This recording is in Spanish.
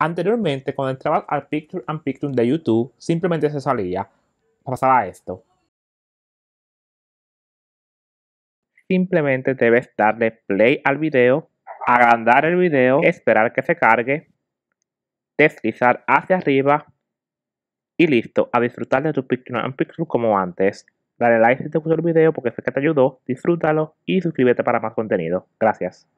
Anteriormente, cuando entrabas al Picture and Picture de YouTube, simplemente se salía. Pasaba esto. Simplemente debes darle play al video, agrandar el video, esperar que se cargue, deslizar hacia arriba y listo, a disfrutar de tu Picture and Picture como antes. Dale like si te gustó el video porque sé que te ayudó, disfrútalo y suscríbete para más contenido. Gracias.